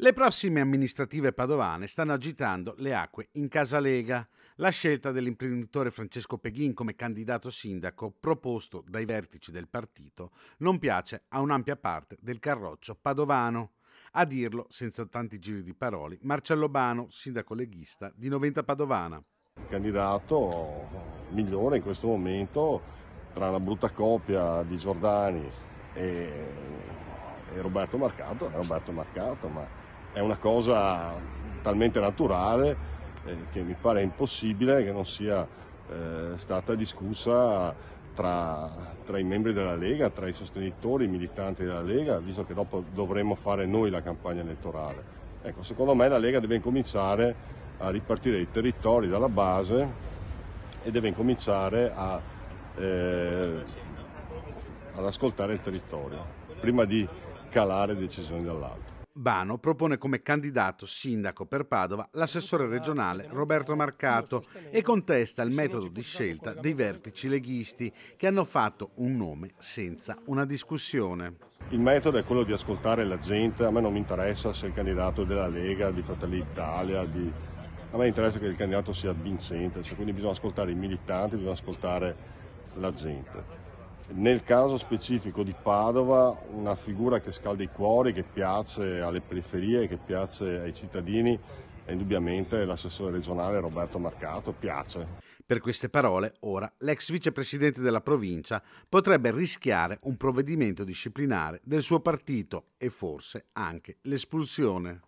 Le prossime amministrative padovane stanno agitando le acque in Casalega. La scelta dell'imprenditore Francesco Peghin come candidato sindaco proposto dai vertici del partito non piace a un'ampia parte del carroccio padovano. A dirlo, senza tanti giri di parole, Marcello Bano, sindaco leghista di Noventa Padovana. Il candidato migliore in questo momento tra la brutta coppia di Giordani e, e Roberto Marcato, è Roberto Marcato, ma è una cosa talmente naturale eh, che mi pare impossibile che non sia eh, stata discussa tra, tra, i membri della Lega, tra i sostenitori, i militanti della Lega, visto che dopo dovremmo fare noi la campagna elettorale. Ecco, secondo me la Lega deve incominciare a ripartire i territori dalla base e deve incominciare a, eh, ad ascoltare il territorio prima di calare decisioni dall'alto. Bano propone come candidato sindaco per Padova l'assessore regionale Roberto Marcato e contesta il metodo di scelta dei vertici leghisti che hanno fatto un nome senza una discussione. Il metodo è quello di ascoltare la gente, a me non mi interessa se il candidato è della Lega, di Fratelli Italia, di... a me interessa che il candidato sia vincente, cioè quindi bisogna ascoltare i militanti, bisogna ascoltare la gente. Nel caso specifico di Padova, una figura che scalda i cuori, che piace alle periferie, che piace ai cittadini, è indubbiamente l'assessore regionale Roberto Marcato, piace. Per queste parole, ora, l'ex vicepresidente della provincia potrebbe rischiare un provvedimento disciplinare del suo partito e forse anche l'espulsione.